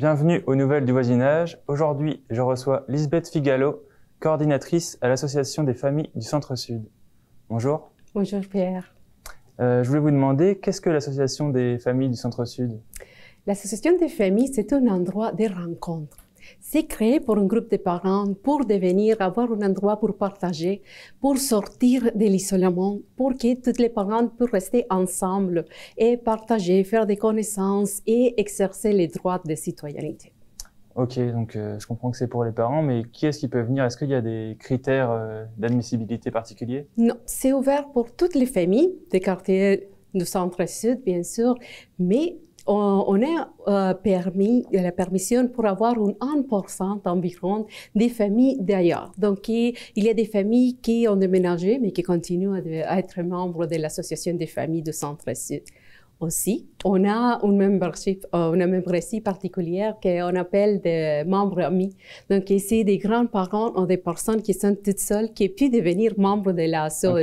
Bienvenue aux Nouvelles du Voisinage. Aujourd'hui, je reçois Lisbeth Figalo, coordinatrice à l'Association des familles du Centre-Sud. Bonjour. Bonjour Pierre. Euh, je voulais vous demander, qu'est-ce que l'Association des familles du Centre-Sud L'association des familles, c'est un endroit de rencontre c'est créé pour un groupe de parents, pour devenir, avoir un endroit pour partager, pour sortir de l'isolement, pour que toutes les parents puissent rester ensemble et partager, faire des connaissances et exercer les droits de citoyenneté. Ok, donc euh, je comprends que c'est pour les parents, mais qui est-ce qui peut venir Est-ce qu'il y a des critères euh, d'admissibilité particuliers Non, c'est ouvert pour toutes les familles des quartiers du centre-sud, bien sûr, mais on, on a euh, permis euh, la permission pour avoir un 1% environ des familles d'ailleurs. Donc, il y a des familles qui ont déménagé, mais qui continuent à être membres de l'association des familles du Centre-Sud aussi. On a une membership, une membership particulière qu'on appelle des membres amis. Donc ici, des grands-parents ou des personnes qui sont toutes seules qui peuvent devenir membres de l'ASSO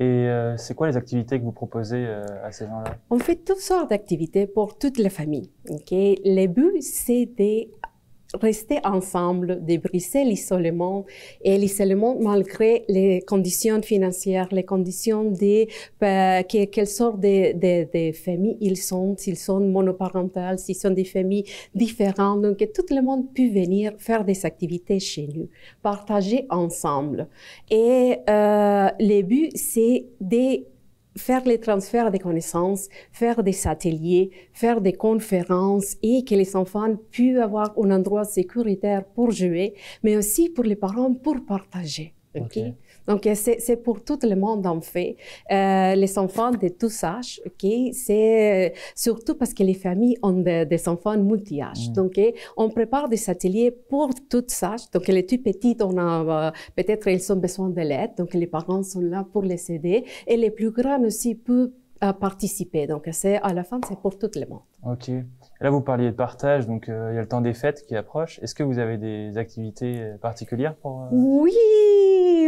et euh, c'est quoi les activités que vous proposez euh, à ces gens-là On fait toutes sortes d'activités pour toute la famille. Okay? Le but, c'est rester ensemble, débriser l'isolement et l'isolement malgré les conditions financières, les conditions des euh, que, quelle sorte de, de, familles ils sont, s'ils sont monoparentales, s'ils sont des familles différentes, donc que tout le monde puisse venir faire des activités chez nous, partager ensemble. Et euh, le but c'est de faire les transferts des connaissances, faire des ateliers, faire des conférences et que les enfants puissent avoir un endroit sécuritaire pour jouer, mais aussi pour les parents pour partager. Donc, c'est pour tout le monde, en fait. Euh, les enfants de tous âges, OK? C'est euh, surtout parce que les familles ont des enfants multi-âges. Mm. Donc, eh, on prépare des ateliers pour tous âges. Donc, les plus petits, on a, euh, peut-être, ils ont besoin de l'aide. Donc, les parents sont là pour les aider. Et les plus grands aussi peuvent participer. Donc, c'est à la fin, c'est pour tout le monde. Ok. Là, vous parliez de partage, donc il y a le temps des fêtes qui approche. Est-ce que vous avez des activités particulières pour Oui,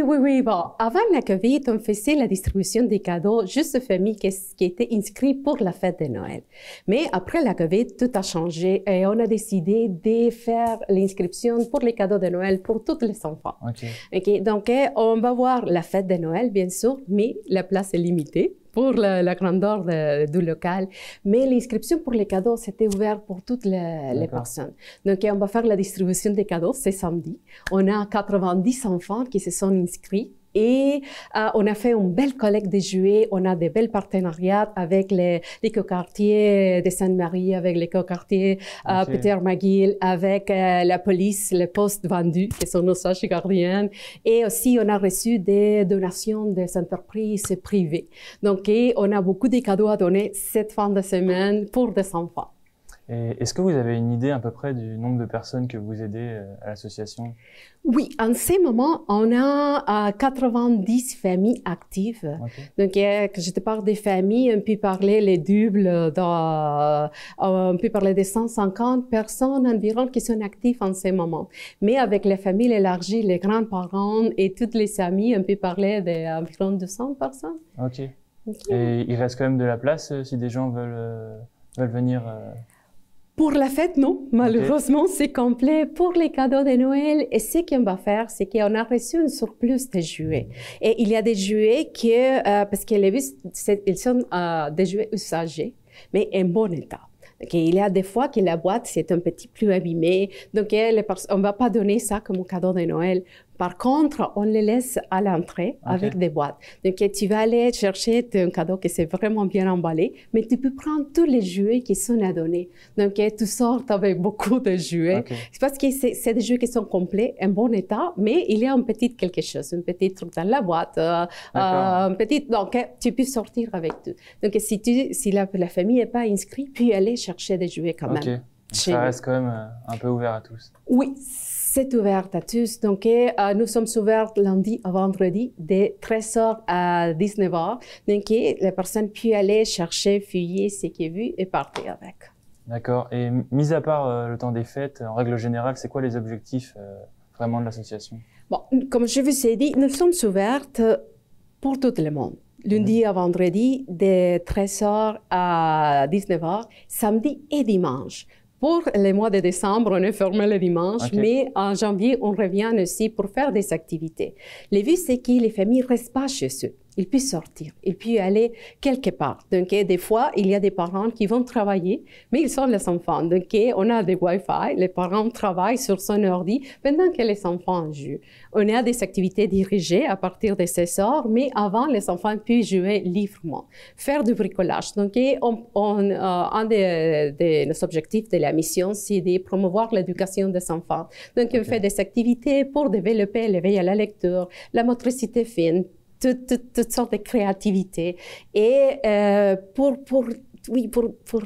oui, oui. Bon, avant la COVID, on faisait la distribution des cadeaux juste aux familles qui, étaient inscrites pour la fête de Noël. Mais après la COVID, tout a changé et on a décidé de faire l'inscription pour les cadeaux de Noël pour tous les enfants. OK. donc, eh, on va voir la fête de Noël, bien sûr, mais la place est limitée pour la, grandeur du local. Mais l'inscription pour les cadeaux, c'était ouvert pour toutes les, personnes. Donc, on va faire la distribution des cadeaux, c'est samedi. On a 90 enfants qui se sont inscrits et euh, on a fait une belle collecte de jouets. On a des belles partenariats avec les, les quartiers de Sainte-Marie, avec les quartiers euh, Peter McGill, avec euh, la police, les postes vendus, qui sont nos sages gardiens. Et aussi, on a reçu des donations des entreprises privées. Donc, et on a beaucoup de cadeaux à donner cette fin de semaine pour des enfants. Est-ce que vous avez une idée à peu près du nombre de personnes que vous aidez euh, à l'association Oui, en ce moment, on a 90 euh, familles actives. Donc, je te parle des familles, on peut parler les doubles, euh, on peut parler des 150 personnes environ qui sont actives en ce moment. Mais avec les familles élargies, les grands-parents et toutes les familles, on peut parler d'environ 200 personnes. OK. Et il reste quand même de la place si des gens veulent, veulent venir. Pour la fête, non. Malheureusement, c'est complet. Pour les cadeaux de Noël, et ce qu'on va faire, c'est qu'on a reçu un surplus de jouets. Et il y a des jouets qui euh, parce que sont euh, des jouets usagés, mais en bon état. Donc, il y a des fois que la boîte, c'est un petit plus abîmée. Donc, eh, on ne va pas donner ça comme cadeau de Noël. Par contre, on les laisse à l'entrée avec des boîtes. Donc, tu vas aller chercher un cadeau qui c'est vraiment bien emballé, mais tu peux prendre tous les jouets qui sont à donner. Donc, eh, tu sors avec beaucoup de jouets. C'est parce que c'est des jouets qui sont complets, en bon état, mais il y a un petit quelque chose, un petit truc dans la boîte, euh, euh, un petit... Donc, eh, tu peux sortir avec tout. Donc, si, si la, famille n'est pas inscrite, puis aller chercher des jouets quand même. Ça reste quand même euh, un peu ouvert à tous. Oui, c'est ouvert à tous. Donc, euh, nous sommes ouverts lundi à vendredi de 13h à 19h. Donc, les personnes peuvent aller chercher, fuyer ce qui est vu et partir avec. D'accord. Et mis à part euh, le temps des fêtes, en règle générale, c'est quoi les objectifs vraiment de l'association Bon, comme je vous ai dit, nous sommes ouvertes pour tout le monde lundi mhm. à vendredi de 13h à 19h, samedi et dimanche. Pour les mois de décembre, on est fermé le dimanche, mais en janvier, on revient aussi pour faire des activités. Le but, c'est que les familles restent pas chez eux ils puissent sortir, ils puissent aller quelque part. Donc, eh, des fois, il y a des parents qui vont travailler, mais ils sont les enfants. Donc, eh, on a des Wi-Fi, les parents travaillent sur son ordi pendant que les enfants jouent. On a des activités dirigées à partir de ces heures, mais avant, les enfants puissent jouer librement, faire du bricolage. Donc, eh, on, euh, un des nos objectifs de la mission, c'est de promouvoir l'éducation des enfants. Donc, on fait des activités pour développer l'éveil à la lecture, la motricité fine, toutes, sortes de créativité. Et euh, pour, pour, oui, pour, pour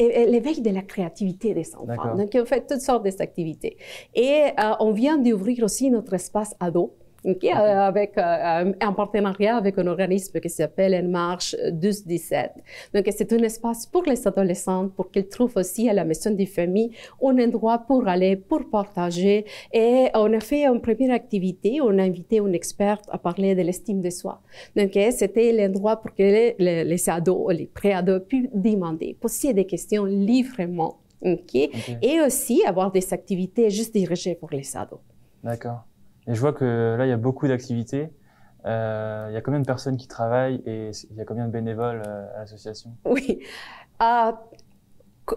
l'éveil de la créativité des enfants. Donc, on fait toutes sortes d'activités. Et euh, on vient d'ouvrir aussi notre espace ado euh, euh, en avec un partenariat avec un organisme qui s'appelle En Marche 1217. Donc, c'est un espace pour les adolescentes pour qu'ils trouvent aussi à la maison des familles un endroit pour aller, pour partager. Et on a fait une première activité, on a invité une experte à parler de l'estime de soi. Donc, eh, c'était l'endroit pour que les, ados, les pré-ados puissent demander, poser des questions librement. Et aussi avoir des activités juste dirigées pour les ados. D'accord. Et je vois que là, il y a beaucoup d'activités. Euh, il y a combien de personnes qui travaillent et il y a combien de bénévoles euh, à l'association Oui. Ah,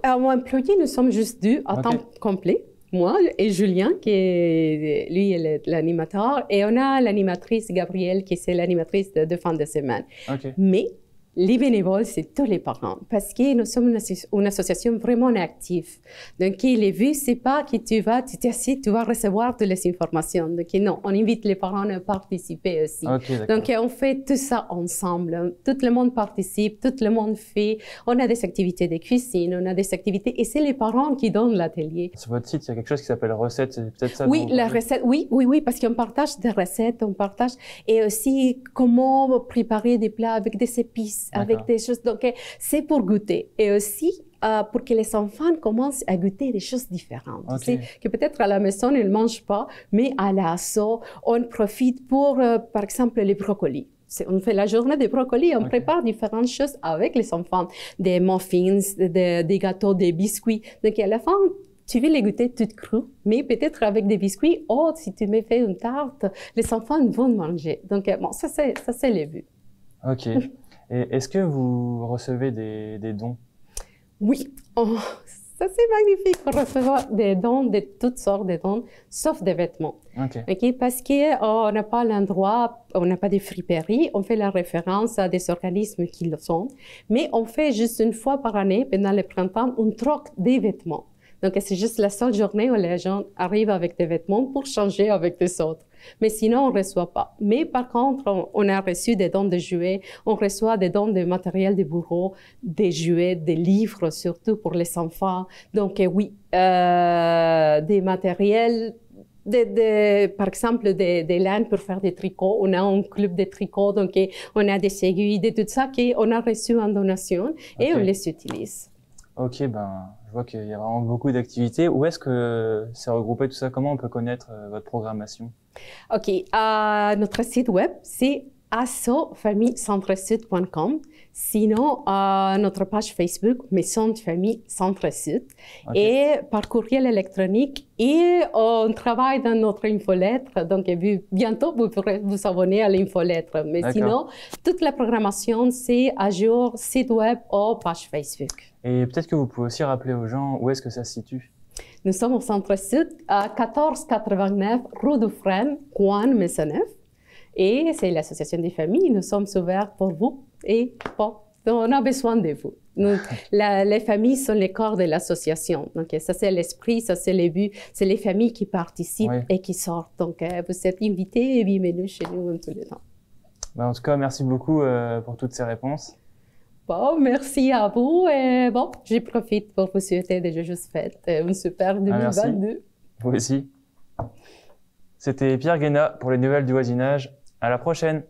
à mon employé, nous sommes juste deux à temps complet. Moi et Julien, qui est, lui, est l'animateur. Et on a l'animatrice Gabrielle, qui est l'animatrice de, fin de semaine. Ok. Mais les bénévoles, c'est tous les parents, parce que nous sommes une, association vraiment active. Donc, les vues, c'est pas que tu vas, tu t'assieds, tu vas recevoir toutes les informations. Donc, non, on invite les parents à participer aussi. Donc, on fait tout ça ensemble. Tout le monde participe, tout le monde fait. On a des activités de cuisine, on a des activités, et c'est les parents qui donnent l'atelier. Sur votre site, il y a quelque chose qui s'appelle recette, peut-être ça? Oui, la recette, oui, oui, oui, parce qu'on partage des recettes, on partage, et aussi comment préparer des plats avec des épices avec des choses. Donc, euh, c'est pour goûter. Et aussi, euh, pour que les enfants commencent à goûter des choses différentes. Okay. que peut-être à la maison, ils ne mangent pas, mais à l'assaut, on profite pour, euh, par exemple, les brocolis on fait la journée des brocolis, on prépare différentes choses avec les enfants, des muffins, des, gâteaux, des biscuits. Donc à la fin, tu veux les goûter toutes crues, mais peut-être avec des biscuits. Oh, si tu me fais une tarte, les enfants vont manger. Donc bon, ça c'est ça c'est les vues. Ok. Est-ce que vous recevez des, dons Oui, oh, ça c'est magnifique. On reçoit des dons de toutes sortes de dons, sauf des vêtements. parce qu'on oh, n'a pas l'endroit, on n'a pas des friperies. On fait la référence à des organismes qui le sont, mais on fait juste une fois par année, pendant le printemps, on troque des vêtements. Donc, c'est juste la seule journée où les gens arrivent avec des vêtements pour changer avec des autres. Mais sinon, on ne reçoit pas. Mais par contre, on, a reçu des dons de jouets, on reçoit des dons de matériel de bureau, des jouets, des livres surtout pour les enfants. Donc, euh, oui, euh, des matériels par exemple, des, laines pour faire des tricots. On a un club de tricots, donc euh, on a des aiguilles, de tout ça qu'on a reçu en donation et on les utilise. Ok, ben, je vois qu'il y a vraiment beaucoup d'activités. Où est-ce que c'est regroupé tout ça Comment on peut connaître euh, votre programmation Ok, euh, notre site web, c'est assofamillecentresud.com, Sinon, euh, notre page Facebook, Maison de Famille Centre-Sud. Et par courriel électronique. Et euh, on travaille dans notre infolettre. Donc, bientôt, vous pourrez vous abonner à l'infolettre. Mais sinon, toute la programmation, c'est à jour, site web ou page Facebook. Et peut-être que vous pouvez aussi rappeler aux gens où est-ce que ça se situe nous sommes au centre-sud, à 1489 rue du Frêne, Coin, Maisonneuve. Et c'est l'association des familles. Nous sommes ouverts pour vous et pour, on a besoin de vous. les familles sont le corps de l'association. Donc, ça, c'est l'esprit, ça, c'est le but. C'est les familles qui participent et qui sortent. Donc, euh, vous êtes invités et bienvenue chez nous en tout temps. Ben, en tout cas, merci beaucoup euh, pour toutes ces réponses. Bon, merci à vous. Et bon, j'y profite pour vous souhaiter jeux juste fête. Une super 2022. Ah, merci, vous aussi. C'était Pierre Guéna pour les nouvelles du voisinage. À la prochaine!